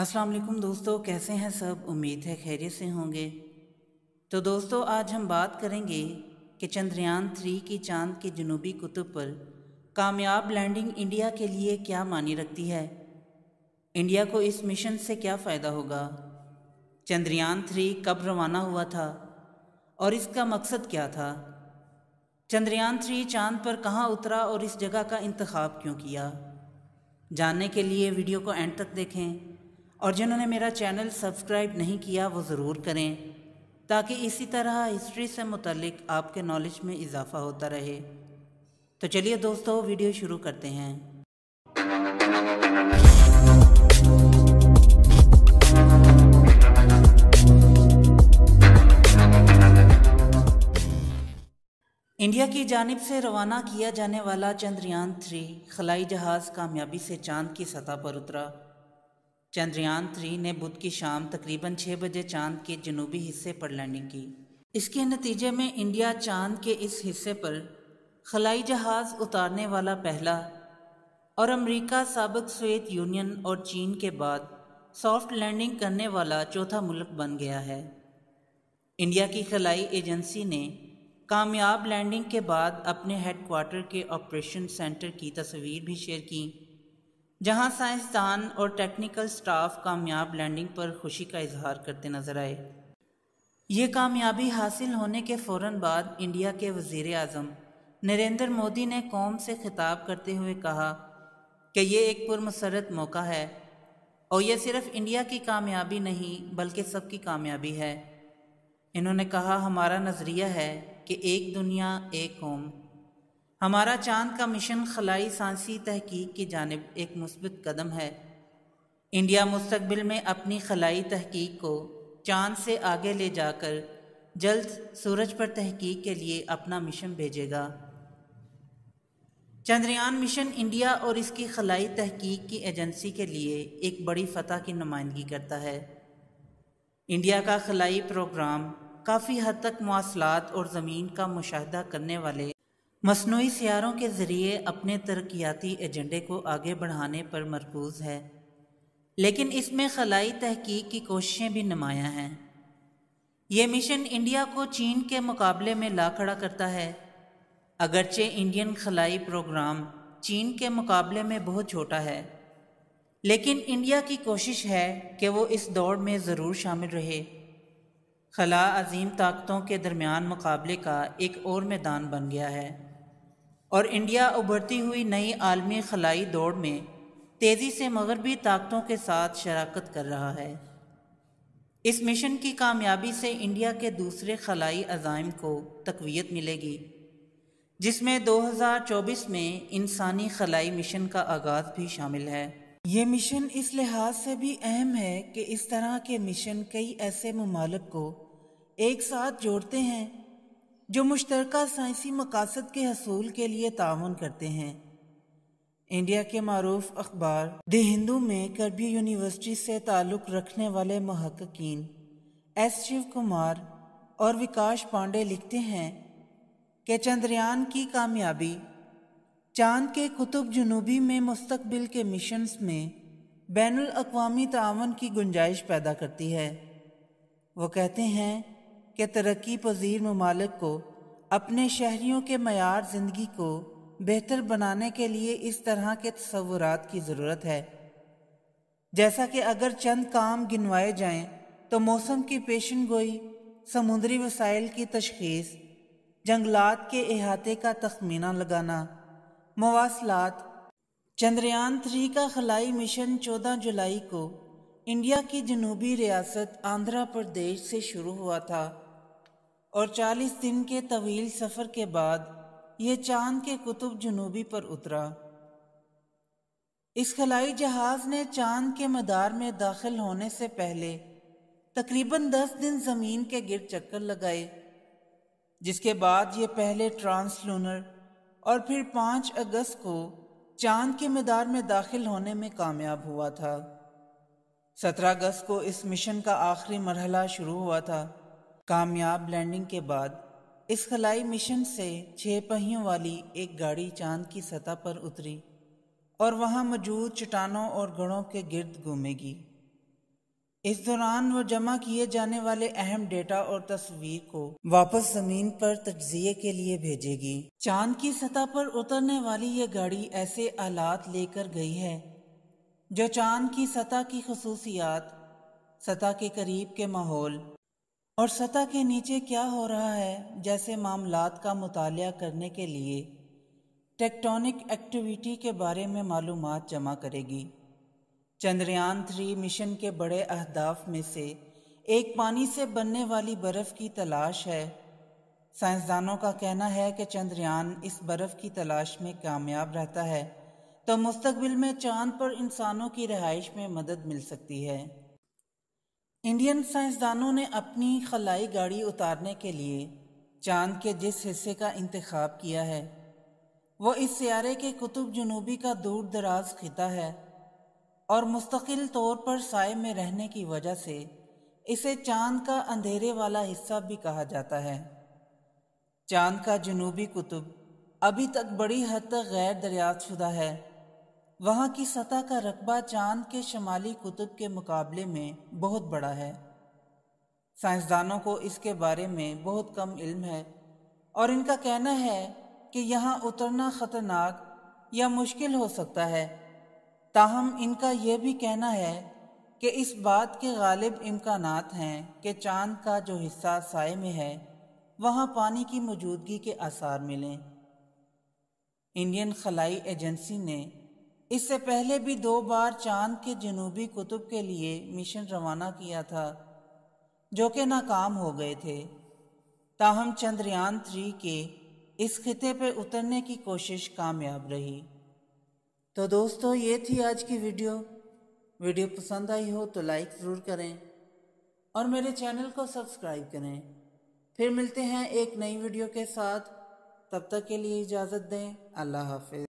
अस्सलाम दोस्तों कैसे हैं सब उम्मीद है खैरियत से होंगे तो दोस्तों आज हम बात करेंगे कि चंद्रयान थ्री की चांद के जनूबी कुतुब पर कामयाब लैंडिंग इंडिया के लिए क्या मानी रखती है इंडिया को इस मिशन से क्या फ़ायदा होगा चंद्रयान थ्री कब रवाना हुआ था और इसका मकसद क्या था चंद्रयान थ्री चांद पर कहाँ उतरा और इस जगह का इंतखब क्यों किया जानने के लिए वीडियो को एंड तक देखें और जिन्होंने मेरा चैनल सब्सक्राइब नहीं किया वो ज़रूर करें ताकि इसी तरह हिस्ट्री से मुतलिक आपके नॉलेज में इजाफ़ा होता रहे तो चलिए दोस्तों वीडियो शुरू करते हैं इंडिया की जानब से रवाना किया जाने वाला चंद्रयान थ्री खलाई जहाज़ कामयाबी से चांद की सतह पर उतरा चंद्रयान थ्री ने बुध की शाम तकरीबन छः बजे चांद के जनूबी हिस्से पर लैंडिंग की इसके नतीजे में इंडिया चांद के इस हिस्से पर खलाई जहाज उतारने वाला पहला और अमेरिका सबक सोवियत यूनियन और चीन के बाद सॉफ्ट लैंडिंग करने वाला चौथा मुल्क बन गया है इंडिया की खलाई एजेंसी ने कामयाब लैंडिंग के बाद अपने हेडक्वार्टर के ऑपरेशन सेंटर की तस्वीर भी शेयर की जहां साइंसदान और टेक्निकल स्टाफ कामयाब लैंडिंग पर खुशी का इजहार करते नजर आए ये कामयाबी हासिल होने के फ़ौर बाद इंडिया के वज़ी अजम नरेंद्र मोदी ने कौम से खिताब करते हुए कहा कि यह एक पुरमसरत मौका है और यह सिर्फ इंडिया की कामयाबी नहीं बल्कि सबकी कामयाबी है इन्होंने कहा हमारा नज़रिया है कि एक दुनिया एक कौम हमारा चांद का मिशन खलाई सांसी तहकीक की जानब एक मुस्बत कदम है इंडिया मुस्तबिल में अपनी खलाई तहकीक को चांद से आगे ले जाकर जल्द सूरज पर तहकीक के लिए अपना मिशन भेजेगा चंद्रयान मिशन इंडिया और इसकी खलाई तहकीक की एजेंसी के लिए एक बड़ी फतह की नुमाइंदगी करता है इंडिया का खलाई प्रोग्राम काफ़ी हद तक मौसलात और ज़मीन का मुशाह करने वाले मसनू सियारों के ज़रिए अपने तरक्याती एजेंडे को आगे बढ़ाने पर मरकूज़ है लेकिन इसमें खलाई तहकीक की कोशिशें भी नमाया हैं ये मिशन इंडिया को चीन के मुकाबले में ला खड़ा करता है अगरचे इंडियन खलाई प्रोग्राम चीन के मुकाबले में बहुत छोटा है लेकिन इंडिया की कोशिश है कि वो इस दौड़ में ज़रूर शामिल रहे खला अजीम ताकतों के दरमियान मुकाबले का एक और मैदान बन गया है और इंडिया उभरती हुई नई आलमी खलाई दौड़ में तेज़ी से मगरबी ताकतों के साथ शराकत कर रहा है इस मिशन की कामयाबी से इंडिया के दूसरे खलाई अजाइम को तकवीत मिलेगी जिसमें 2024 में इंसानी खलाई मिशन का आगाज़ भी शामिल है ये मिशन इस लिहाज से भी अहम है कि इस तरह के मिशन कई ऐसे ममालक को एक साथ जोड़ते हैं जो मुश्तर साइंसी मकासद के हसूल के लिए ताउन करते हैं इंडिया के मरूफ अखबार द हिंदू में करबी यूनिवर्सिटी से ताल्लुक़ रखने वाले महक्कीन एस शिव कुमार और विकास पांडे लिखते हैं कि चंद्रयान की कामयाबी चांद के कुतुब जनूबी में मुस्तबिल के मिशंस में बैन अवी तावन की गुंजाइश पैदा करती है वो कहते हैं कि तरक्की पजीर ममालक को अपने शहरीों के मैार ज़िंदगी को बेहतर बनाने के लिए इस तरह के तस्वूर की ज़रूरत है जैसा कि अगर चंद काम गिनवाए जाएं तो मौसम की पेशन गोई समुद्री वसाइल की तशखीस जंगलात के अहाते का तखमीना लगाना मवासलात चंद्रयान थ्री का खलाई मिशन चौदह जुलाई को इंडिया की जनूबी रियासत आंध्र प्रदेश से शुरू हुआ था और 40 दिन के तवील सफ़र के बाद यह चांद के कुतुब जनूबी पर उतरा इस खलाई जहाज़ ने चांद के मदार में दाखिल होने से पहले तकरीबन 10 दिन ज़मीन के गिर चक्कर लगाए जिसके बाद ये पहले ट्रांसलूनर और फिर 5 अगस्त को चांद के मदार में दाखिल होने में कामयाब हुआ था सत्रह अगस्त को इस मिशन का आखिरी मरहला शुरू हुआ था कामयाब लैंडिंग के बाद इस खलाई मिशन से छः पहियों वाली एक गाड़ी चांद की सतह पर उतरी और वहां मौजूद चट्टानों और गणों के गिर्द घूमेगी इस दौरान वो जमा किए जाने वाले अहम डेटा और तस्वीर को वापस जमीन पर तजिए के लिए भेजेगी चांद की सतह पर उतरने वाली यह गाड़ी ऐसे आलात लेकर गई है जो चांद की सतह की खसूसियात सतह के करीब के माहौल और सतह के नीचे क्या हो रहा है जैसे मामलात का मुताल करने के लिए टेक्टोनिक एक्टिविटी के बारे में मालूम जमा करेगी चंद्रयान थ्री मिशन के बड़े अहदाफ में से एक पानी से बनने वाली बर्फ़ की तलाश है साइंसदानों का कहना है कि चंद्रयान इस बर्फ़ की तलाश में कामयाब रहता है तो मुस्तबिल में चांद पर इंसानों की रहाइश में मदद मिल सकती है इंडियन साइंसदानों ने अपनी खलाई गाड़ी उतारने के लिए चांद के जिस हिस्से का इंतखब किया है वो इस सियारे के कुतुब जनूबी का दूर दराज खिता है और मुस्तकिल तौर पर साय में रहने की वजह से इसे चांद का अंधेरे वाला हिस्सा भी कहा जाता है चांद का जनूबी कुतुब अभी तक बड़ी हद तक गैर दरियात शुदा है वहाँ की सतह का रकबा चांद के शमाली कुतुब के मुकाबले में बहुत बड़ा है साइंसदानों को इसके बारे में बहुत कम इल्म है और इनका कहना है कि यहाँ उतरना ख़तरनाक या मुश्किल हो सकता है ताहम इनका यह भी कहना है कि इस बात के गालिब इम्कान हैं कि चांद का जो हिस्सा साय में है वहाँ पानी की मौजूदगी के आसार मिलें इंडियन खलाई एजेंसी ने इससे पहले भी दो बार चांद के जनूबी कुतुब के लिए मिशन रवाना किया था जो कि नाकाम हो गए थे ताहम चंद्रयान थ्री के इस खिते पर उतरने की कोशिश कामयाब रही तो दोस्तों ये थी आज की वीडियो वीडियो पसंद आई हो तो लाइक ज़रूर करें और मेरे चैनल को सब्सक्राइब करें फिर मिलते हैं एक नई वीडियो के साथ तब तक के लिए इजाज़त दें अल्लाह हाफिज़